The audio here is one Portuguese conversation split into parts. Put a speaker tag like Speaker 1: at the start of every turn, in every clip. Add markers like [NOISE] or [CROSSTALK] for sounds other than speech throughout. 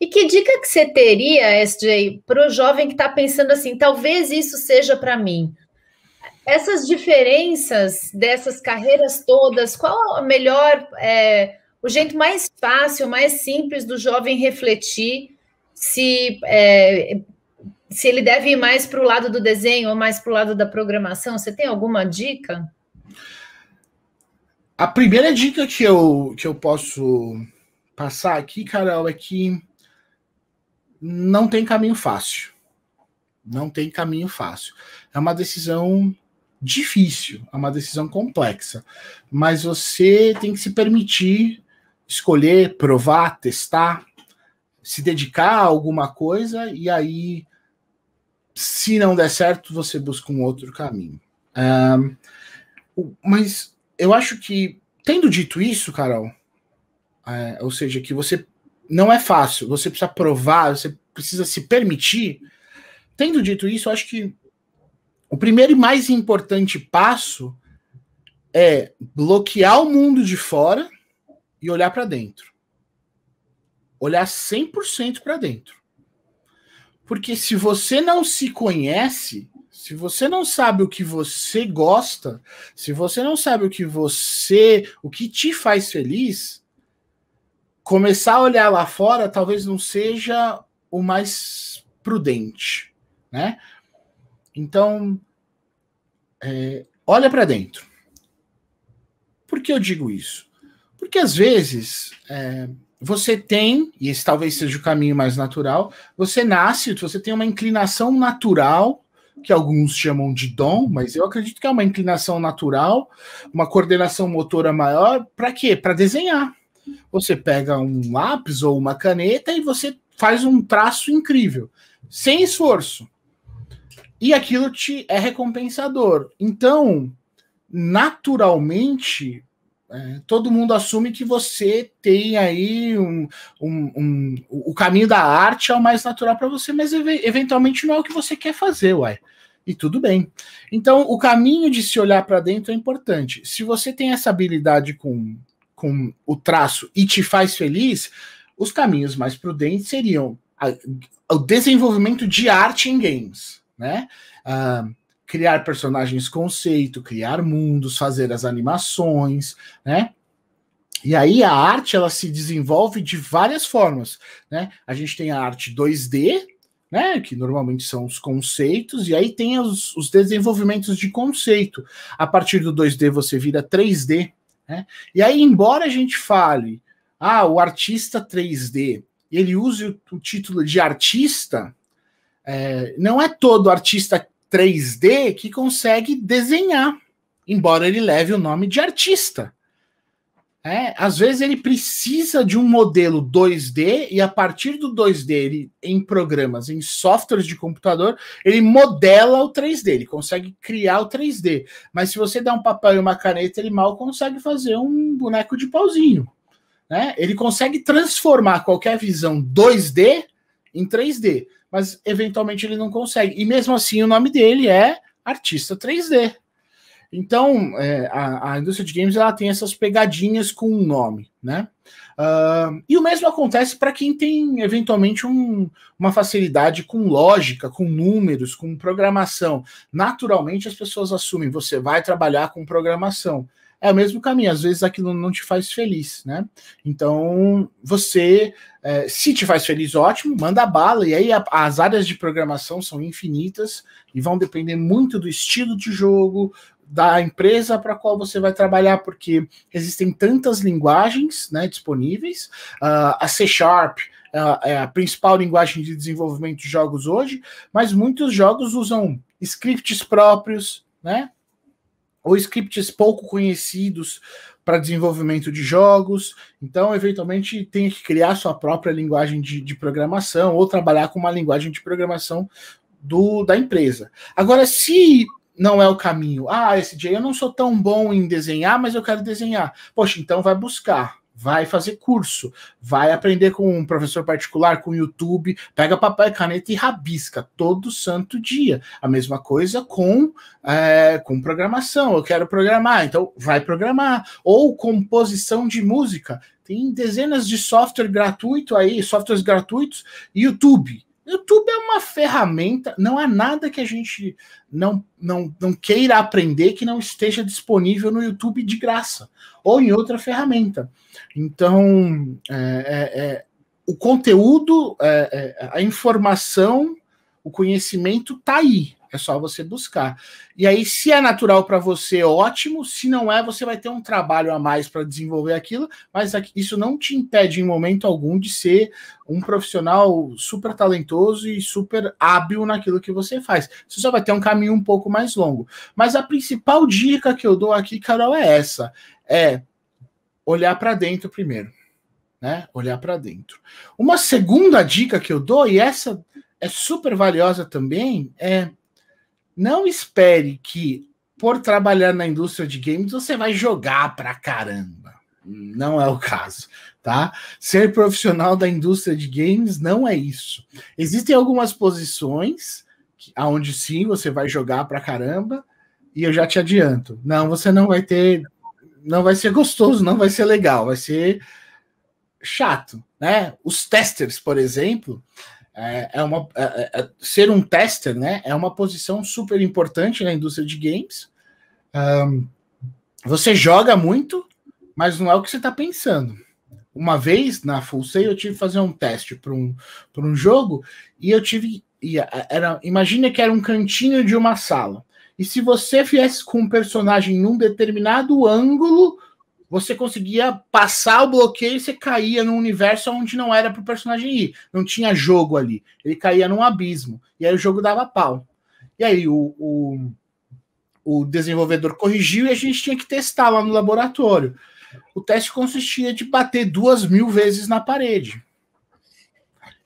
Speaker 1: E que dica que você teria, SJ, para o jovem que está pensando assim, talvez isso seja para mim? Essas diferenças dessas carreiras todas, qual a melhor, é, o jeito mais fácil, mais simples do jovem refletir se, é, se ele deve ir mais para o lado do desenho ou mais para o lado da programação? Você tem alguma dica?
Speaker 2: A primeira dica que eu, que eu posso passar aqui, Carol, é que não tem caminho fácil. Não tem caminho fácil. É uma decisão difícil, é uma decisão complexa, mas você tem que se permitir escolher, provar, testar, se dedicar a alguma coisa e aí, se não der certo, você busca um outro caminho. Um, mas eu acho que, tendo dito isso, Carol, é, ou seja, que você não é fácil. Você precisa provar, você precisa se permitir. Tendo dito isso, acho que o primeiro e mais importante passo é bloquear o mundo de fora e olhar para dentro. Olhar 100% para dentro. Porque se você não se conhece, se você não sabe o que você gosta, se você não sabe o que você, o que te faz feliz, começar a olhar lá fora talvez não seja o mais prudente, né? Então, é, olha para dentro. Por que eu digo isso? Porque às vezes é, você tem, e esse talvez seja o caminho mais natural, você nasce, você tem uma inclinação natural, que alguns chamam de dom, mas eu acredito que é uma inclinação natural, uma coordenação motora maior, para quê? Para desenhar você pega um lápis ou uma caneta e você faz um traço incrível, sem esforço. E aquilo te é recompensador. Então, naturalmente, é, todo mundo assume que você tem aí um, um, um, o caminho da arte é o mais natural para você, mas ev eventualmente não é o que você quer fazer, uai. E tudo bem. Então, o caminho de se olhar para dentro é importante. Se você tem essa habilidade com com o traço e te faz feliz, os caminhos mais prudentes seriam a, o desenvolvimento de arte em games, né? Ah, criar personagens conceito, criar mundos, fazer as animações, né? E aí a arte ela se desenvolve de várias formas, né? A gente tem a arte 2D, né? Que normalmente são os conceitos, e aí tem os, os desenvolvimentos de conceito. A partir do 2D você vira 3D, né? E aí, embora a gente fale, ah, o artista 3D, ele use o, o título de artista, é, não é todo artista 3D que consegue desenhar, embora ele leve o nome de artista. É, às vezes ele precisa de um modelo 2D e a partir do 2D, ele, em programas, em softwares de computador, ele modela o 3D, ele consegue criar o 3D. Mas se você dá um papel e uma caneta, ele mal consegue fazer um boneco de pauzinho. Né? Ele consegue transformar qualquer visão 2D em 3D, mas eventualmente ele não consegue. E mesmo assim, o nome dele é artista 3D. Então, é, a, a, indústria de games ela tem essas pegadinhas com o nome, né? Uh, e o mesmo acontece para quem tem eventualmente um, uma facilidade com lógica, com números, com programação. Naturalmente as pessoas assumem você vai trabalhar com programação. É o mesmo caminho, às vezes aquilo não te faz feliz, né? Então você, é, se te faz feliz, ótimo, manda bala, e aí a, as áreas de programação são infinitas e vão depender muito do estilo de jogo, da empresa para qual você vai trabalhar, porque existem tantas linguagens né, disponíveis. Uh, a C Sharp uh, é a principal linguagem de desenvolvimento de jogos hoje, mas muitos jogos usam scripts próprios, né? Ou scripts pouco conhecidos para desenvolvimento de jogos. Então, eventualmente, tem que criar sua própria linguagem de, de programação ou trabalhar com uma linguagem de programação do, da empresa. Agora, se não é o caminho. Ah, SJ, eu não sou tão bom em desenhar, mas eu quero desenhar. Poxa, então vai buscar, vai fazer curso, vai aprender com um professor particular, com o YouTube, pega papel e caneta e rabisca todo santo dia. A mesma coisa com, é, com programação. Eu quero programar, então vai programar. Ou composição de música. Tem dezenas de software gratuito aí, softwares gratuitos, YouTube YouTube é uma ferramenta, não há nada que a gente não, não, não queira aprender que não esteja disponível no YouTube de graça ou em outra ferramenta. Então, é, é, é o conteúdo, é, é, a informação, o conhecimento está aí. É só você buscar. E aí, se é natural para você, ótimo. Se não é, você vai ter um trabalho a mais para desenvolver aquilo, mas isso não te impede em momento algum de ser um profissional super talentoso e super hábil naquilo que você faz. Você só vai ter um caminho um pouco mais longo. Mas a principal dica que eu dou aqui, Carol, é essa: é olhar para dentro primeiro. Né? Olhar para dentro. Uma segunda dica que eu dou, e essa é super valiosa também, é não espere que, por trabalhar na indústria de games, você vai jogar pra caramba. Não é o caso, tá? Ser profissional da indústria de games não é isso. Existem algumas posições aonde sim você vai jogar pra caramba, e eu já te adianto, não, você não vai ter, não vai ser gostoso, não vai ser legal, vai ser chato, né? Os testers, por exemplo, é, é, uma, é, é, é, ser um tester né, é uma posição super importante na indústria de games. Um, você joga muito, mas não é o que você está pensando. Uma vez na Full Sail eu tive que fazer um teste para um, um jogo e eu tive. era, imagina que era um cantinho de uma sala. E se você viesse com um personagem num determinado ângulo, você conseguia passar o bloqueio e você caía num universo onde não era para o personagem ir. Não tinha jogo ali. Ele caía num abismo. E aí o jogo dava pau. E aí o, o, o desenvolvedor corrigiu e a gente tinha que testar lá no laboratório. O teste consistia de bater duas mil vezes na parede.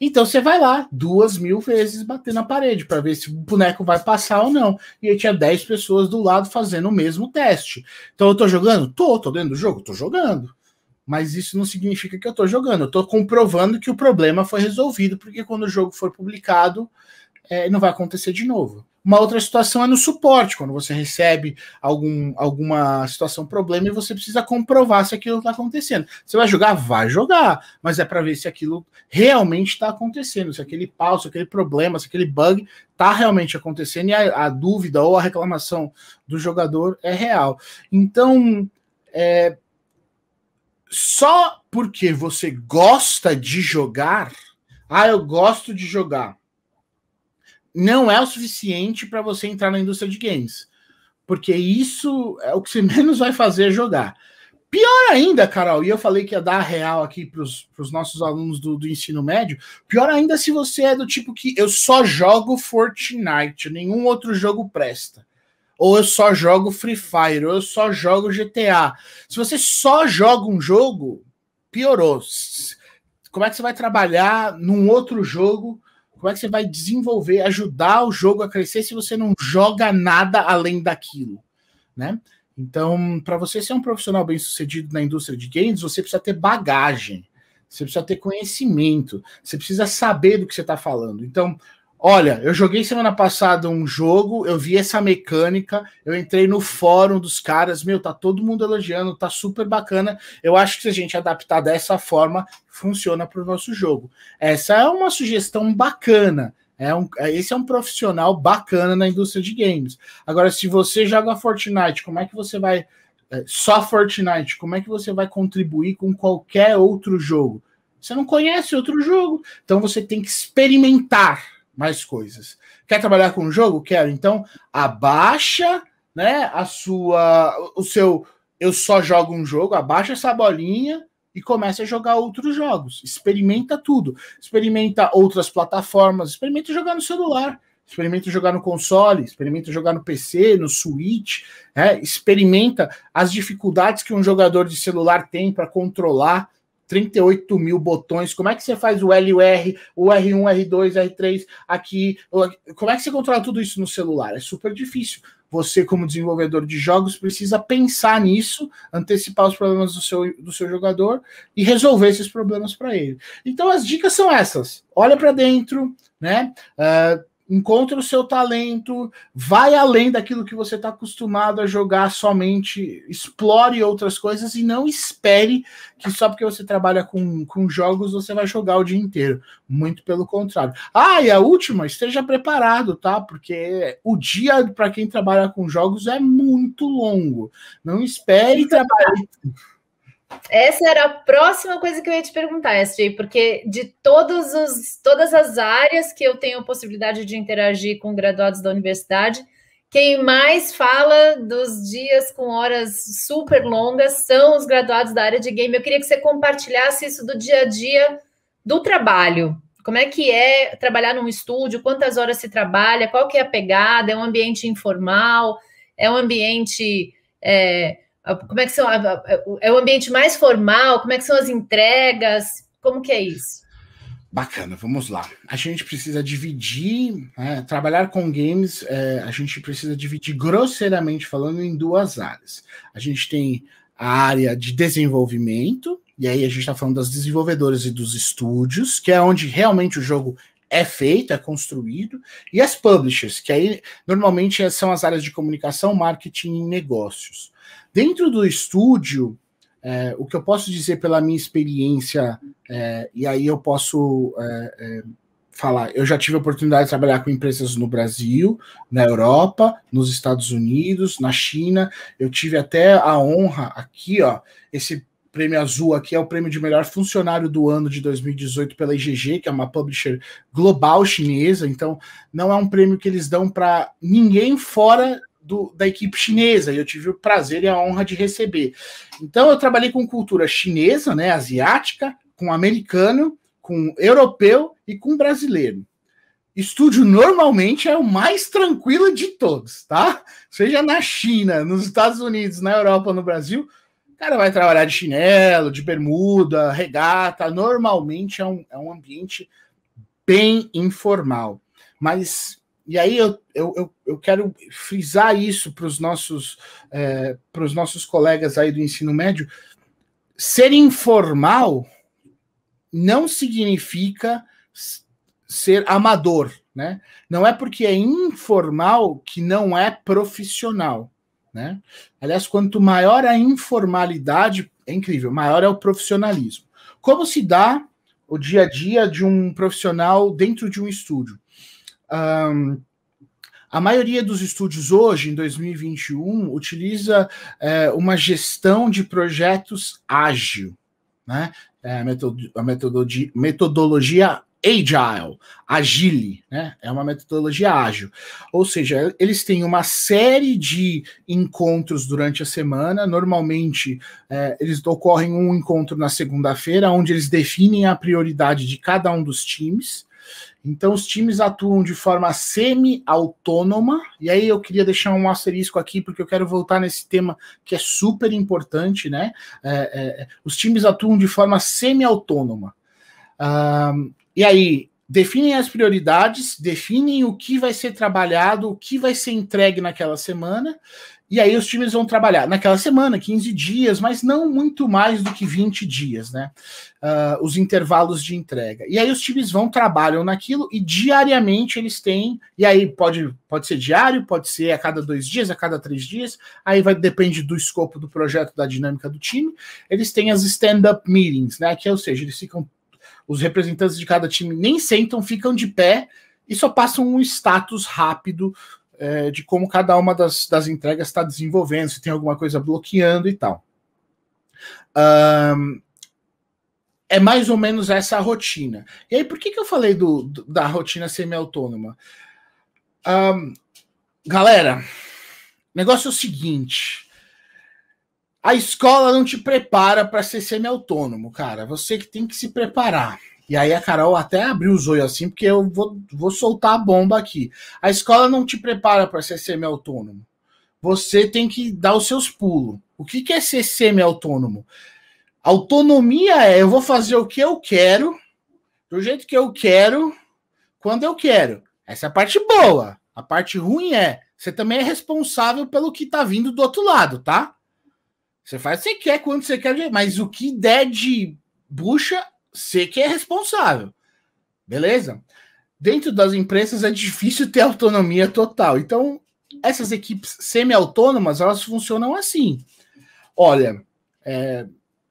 Speaker 2: Então você vai lá duas mil vezes bater na parede para ver se o boneco vai passar ou não. E aí tinha 10 pessoas do lado fazendo o mesmo teste. Então eu tô jogando? Tô, tô dentro do jogo? Tô jogando. Mas isso não significa que eu tô jogando. Eu tô comprovando que o problema foi resolvido, porque quando o jogo for publicado, é, não vai acontecer de novo. Uma outra situação é no suporte, quando você recebe algum, alguma situação problema e você precisa comprovar se aquilo está acontecendo. Você vai jogar? Vai jogar, mas é para ver se aquilo realmente está acontecendo, se aquele pau, se aquele problema, se aquele bug está realmente acontecendo e a, a, dúvida ou a reclamação do jogador é real. Então, é, só porque você gosta de jogar, ah, eu gosto de jogar não é o suficiente para você entrar na indústria de games. Porque isso é o que você [LAUGHS] menos vai fazer jogar. Pior ainda, Carol, e eu falei que ia dar a real aqui para os nossos alunos do, do, ensino médio. Pior ainda se você é do tipo que eu só jogo Fortnite, nenhum outro jogo presta. Ou eu só jogo Free Fire, ou eu só jogo GTA. Se você só joga um jogo, piorou. Como é que você vai trabalhar num outro jogo como é que você vai desenvolver, ajudar o jogo a crescer se você não joga nada além daquilo, né? Então, para você ser um profissional bem sucedido na indústria de games, você precisa ter bagagem, você precisa ter conhecimento, você precisa saber do que você está falando. Então, Olha, eu joguei semana passada um jogo, eu vi essa mecânica, eu entrei no fórum dos caras, meu, tá todo mundo elogiando, tá super bacana. Eu acho que se a gente adaptar dessa forma, funciona para o nosso jogo. Essa é uma sugestão bacana. É um, é, esse é um profissional bacana na indústria de games. Agora, se você joga Fortnite, como é que você vai. É, só Fortnite, como é que você vai contribuir com qualquer outro jogo? Você não conhece outro jogo, então você tem que experimentar mais coisas. Quer trabalhar com o jogo? Quero. Então, abaixa né, a sua, o seu eu só jogo um jogo, abaixa essa bolinha e começa a jogar outros jogos. Experimenta tudo. Experimenta outras plataformas, experimenta jogar no celular, experimenta jogar no console, experimenta jogar no PC, no Switch, né? experimenta as dificuldades que um jogador de celular tem para controlar 38 mil botões. Como é que você faz o L e o R, o R1, R2, R3 aqui? Como é que você controla tudo isso no celular? É super difícil. Você, como desenvolvedor de jogos, precisa pensar nisso, antecipar os problemas do seu, do seu jogador e resolver esses problemas para ele. Então, as dicas são essas: olha para dentro, né? Uh, encontra o seu talento, vai além daquilo que você está acostumado a jogar somente, explore outras coisas e não espere que só porque você trabalha com, com jogos você vai jogar o dia inteiro. Muito pelo contrário. Ah, e a última, esteja preparado, tá? Porque o dia para quem trabalha com jogos é muito longo. Não espere trabalhar.
Speaker 1: Essa era a próxima coisa que eu ia te perguntar, SJ, porque de todos os, todas as áreas que eu tenho possibilidade de interagir com graduados da universidade, quem mais fala dos dias com horas super longas são os graduados da área de game. Eu queria que você compartilhasse isso do dia a dia do trabalho. Como é que é trabalhar num estúdio? Quantas horas se trabalha? Qual que é a pegada? É um ambiente informal? É um ambiente... É ah, como é que são é o ambiente mais formal? Como é que são as entregas? Como que é isso?
Speaker 2: Bacana, vamos lá. A gente precisa dividir, né, trabalhar com games, é, a gente precisa dividir grosseiramente falando em duas áreas. A gente tem a área de desenvolvimento, e aí a gente está falando das desenvolvedoras e dos estúdios, que é onde realmente o jogo é feito, é construído, e as publishers, que aí normalmente são as áreas de comunicação, marketing e negócios. Dentro do estúdio, é, o que eu posso dizer pela minha experiência, é, e aí eu posso é, é falar, eu já tive a oportunidade de trabalhar com empresas no Brasil, na Europa, nos Estados Unidos, na China, eu tive até a honra aqui, ó, esse prêmio azul aqui é o prêmio de melhor funcionário do ano de 2018 pela IGG, que é uma publisher global chinesa, então não é um prêmio que eles dão para ninguém fora do, da equipe chinesa, e eu tive o prazer e a honra de receber. Então eu trabalhei com cultura chinesa, né, asiática, com americano, com europeu e com brasileiro estúdio normalmente é o mais tranquilo de todos, tá? Seja na China, nos Estados Unidos, na Europa, no Brasil, cara vai trabalhar de chinelo, de bermuda, regata. Normalmente é um, é um ambiente bem informal. Mas, e aí eu, eu, eu, eu quero frisar isso para os nossos, é, nossos colegas aí do ensino médio. Ser informal não significa ser amador, né? Não é porque é informal que não é profissional. Né? Aliás, quanto maior a informalidade, é incrível, maior é o profissionalismo. Como se dá o dia a dia de um profissional dentro de um estúdio? Um, a maioria dos estúdios hoje, em 2021, utiliza é, uma gestão de projetos ágil, né? É, a metodologia Agile, Agile, né? É uma metodologia ágil. Ou seja, eles têm uma série de encontros durante a semana. Normalmente, é, eles ocorrem um encontro na segunda-feira, onde eles definem a prioridade de cada um dos times. Então, os times atuam de forma semi-autônoma. E aí, eu queria deixar um asterisco aqui, porque eu quero voltar nesse tema que é super importante, né? É, é, é os times atuam de forma semi-autônoma. E aí, definem as prioridades, definem o que vai ser trabalhado, o que vai ser entregue naquela semana, e aí os times vão trabalhar naquela semana, 15 dias, mas não muito mais do que 20 dias, né? Uh, os intervalos de entrega. E aí os times vão, trabalham naquilo e diariamente eles têm. E aí pode, pode ser diário, pode ser a cada dois dias, a cada três dias, aí vai depende do escopo do projeto, da dinâmica do time. Eles têm as stand-up meetings, né? Que ou seja, eles ficam os representantes de cada time nem sentam, ficam de pé e só passam um status rápido é, de como cada uma das, das entregas está desenvolvendo, se tem alguma coisa bloqueando e tal. Um, é mais ou menos essa a rotina. E aí, por que, que eu falei do, do da rotina semi-autônoma? Um, galera, negócio é o seguinte: a escola não te prepara para ser semi-autônomo, cara. Você que tem que se preparar. E aí a Carol até abriu os olhos assim, porque eu vou, vou soltar a bomba aqui. A escola não te prepara para ser semi-autônomo. Você tem que dar os seus pulos. O que, que é ser semi-autônomo? Autonomia é eu vou fazer o que eu quero, do jeito que eu quero, quando eu quero. Essa é a parte boa. A parte ruim é você também é responsável pelo que está vindo do outro lado, tá? Você faz o que você quer quando você quer, mas o que der de bucha, você que é responsável. Beleza? Dentro das empresas é difícil ter autonomia total. Então, essas equipes semi-autônomas, elas funcionam assim. Olha, é,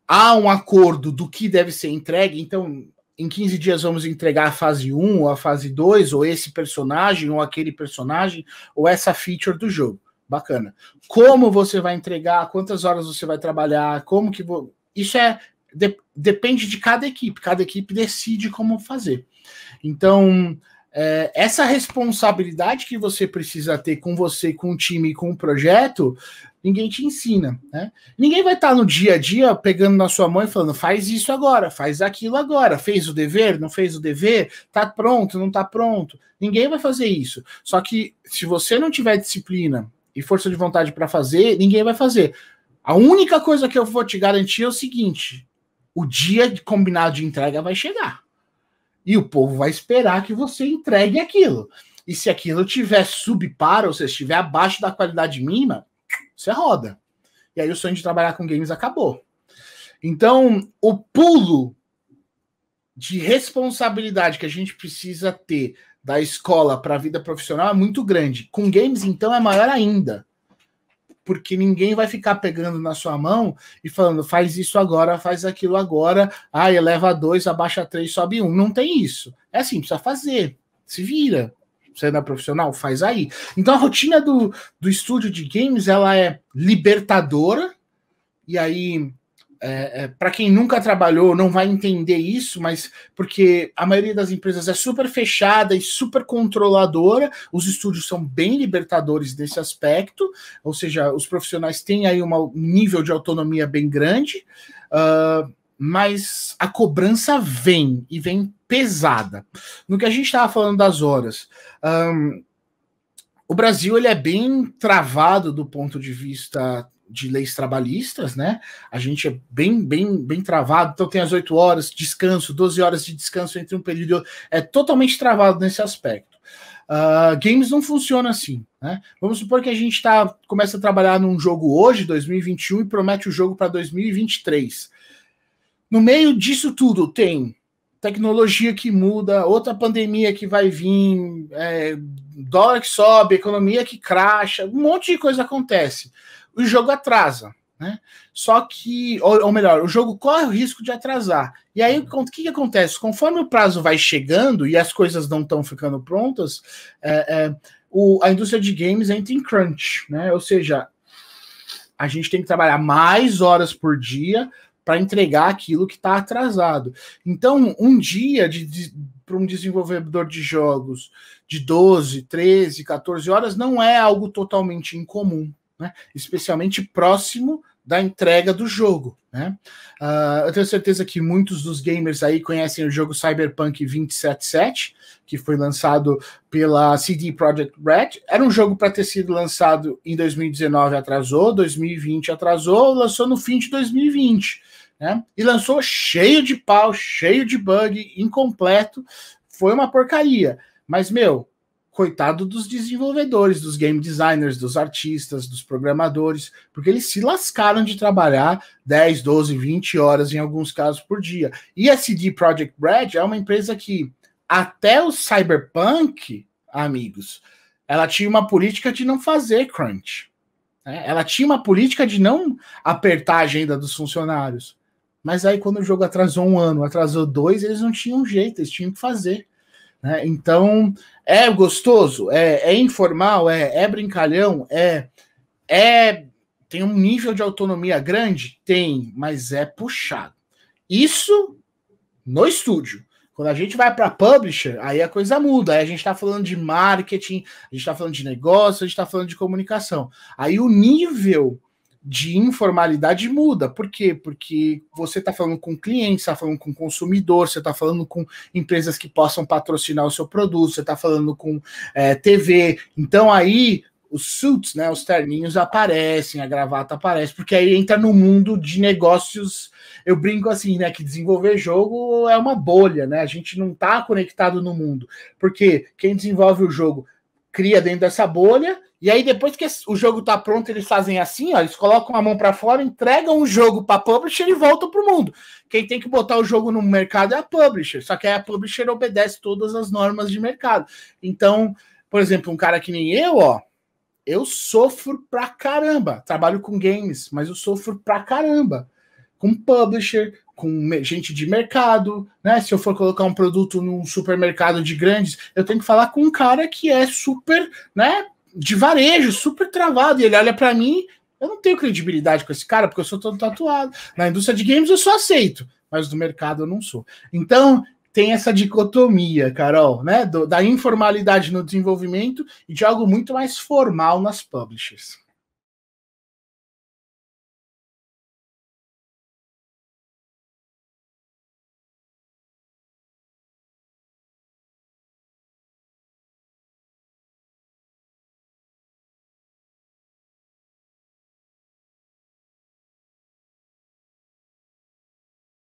Speaker 2: há um acordo do que deve ser entregue, então em 15 dias vamos entregar a fase 1 ou a fase 2, ou esse personagem, ou aquele personagem, ou essa feature do jogo bacana. Como você vai entregar, quantas horas você vai trabalhar, como que vou... isso é de, depende de cada equipe, cada equipe decide como fazer. Então, é, essa responsabilidade que você precisa ter com você, com o time, com o projeto, ninguém te ensina, né? Ninguém vai estar tá no dia a dia pegando na sua mão e falando, faz isso agora, faz aquilo agora, fez o dever, não fez o dever, tá pronto, não tá pronto. Ninguém vai fazer isso. Só que se você não tiver disciplina, e força de vontade para fazer, ninguém vai fazer. A única coisa que eu vou te garantir é o seguinte: o dia combinado de entrega vai chegar. E o povo vai esperar que você entregue aquilo. E se aquilo tiver subpar, ou se estiver abaixo da qualidade mínima, você roda. E aí o sonho de trabalhar com games acabou. Então, o pulo de responsabilidade que a gente precisa ter da escola para a vida profissional é muito grande. Com games, então, é maior ainda. Porque ninguém vai ficar pegando na sua mão e falando, faz isso agora, faz aquilo agora, ah, eleva dois, abaixa três, sobe um. Não tem isso. É assim, precisa fazer. Se vira. Você não é profissional? Faz aí. Então a rotina do, do estúdio de games ela é libertadora, e aí é, é para quem nunca trabalhou não vai entender isso, mas porque a maioria das empresas é super fechada e super controladora, os estúdios são bem libertadores desse aspecto, ou seja, os profissionais têm aí uma, um nível de autonomia bem grande, uh, mas a cobrança vem e vem pesada. No que a gente estava falando das horas, um, o Brasil ele é bem travado do ponto de vista de leis trabalhistas, né? A gente é bem, bem, bem travado. Então tem as 8 horas de descanso, 12 horas de descanso entre um período e outro. É totalmente travado nesse aspecto. Uh, games não funciona assim, né? Vamos supor que a gente tá, começa a trabalhar num jogo hoje, 2021, e promete o jogo para 2023. No meio disso tudo tem tecnologia que muda, outra pandemia que vai vir, é, dólar que sobe, economia que cracha, um monte de coisa acontece o jogo atrasa. Né? Só que, ou, ou, melhor, o jogo corre o risco de atrasar. E aí, o que, que acontece? Conforme o prazo vai chegando e as coisas não estão ficando prontas, é, é, o, a indústria de games entra em crunch, né? Ou seja, a gente tem que trabalhar mais horas por dia para entregar aquilo que está atrasado. Então, um dia de, de para um desenvolvedor de jogos de 12, 13, 14 horas não é algo totalmente incomum né? especialmente próximo da entrega do jogo. Né? Uh, eu tenho certeza que muitos dos gamers aí conhecem o jogo Cyberpunk 2077, que foi lançado pela CD Projekt Red. Era um jogo para ter sido lançado em 2019, atrasou, 2020 atrasou, lançou no fim de 2020. Né? E lançou cheio de pau, cheio de bug, incompleto. Foi uma porcaria. Mas, meu, coitado dos desenvolvedores, dos game designers, dos artistas, dos programadores, porque eles se lascaram de trabalhar 10, 12, 20 horas em alguns casos por dia. E a CD Projekt Red é uma empresa que até o Cyberpunk, amigos, ela tinha uma política de não fazer crunch. Né? Ela tinha uma política de não apertar a agenda dos funcionários. Mas aí, quando o jogo atrasou um ano, atrasou dois, eles não tinham jeito, eles tinham que fazer. Né? Então, é gostoso, é, é informal, é, é brincalhão, é, é tem um nível de autonomia grande? Tem, mas é puxado. Isso no estúdio. Quando a gente vai para publisher, aí a coisa muda. Aí a gente está falando de marketing, a gente está falando de negócio, a gente está falando de comunicação. Aí o nível de informalidade muda. Por quê? Porque você está falando com clientes, está falando com consumidor, você está falando com empresas que possam patrocinar o seu produto, você está falando com é, TV. Então aí os suits, né, os terninhos aparecem, a gravata aparece, porque aí entra no mundo de negócios. Eu brinco assim, né, que desenvolver jogo é uma bolha, né? A gente não está conectado no mundo, porque quem desenvolve o jogo cria dentro dessa bolha e aí, depois que o jogo tá pronto, eles fazem assim, ó, eles colocam a mão para fora, entregam o jogo para publisher e voltam pro mundo. Quem tem que botar o jogo no mercado é a publisher, só que aí a publisher obedece todas as normas de mercado. Então, por exemplo, um cara que nem eu, ó, eu sofro pra caramba. Trabalho com games, mas eu sofro pra caramba. Com publisher, com gente de mercado, né? Se eu for colocar um produto num supermercado de grandes, eu tenho que falar com um cara que é super, né? de varejo, super travado. E ele olha para mim, eu não tenho credibilidade com esse cara, porque eu sou todo tatuado. Na indústria de games eu sou aceito, mas no mercado eu não sou. Então, tem essa dicotomia, Carol, né? Do, da informalidade
Speaker 1: no desenvolvimento e de algo muito mais formal nas publishers.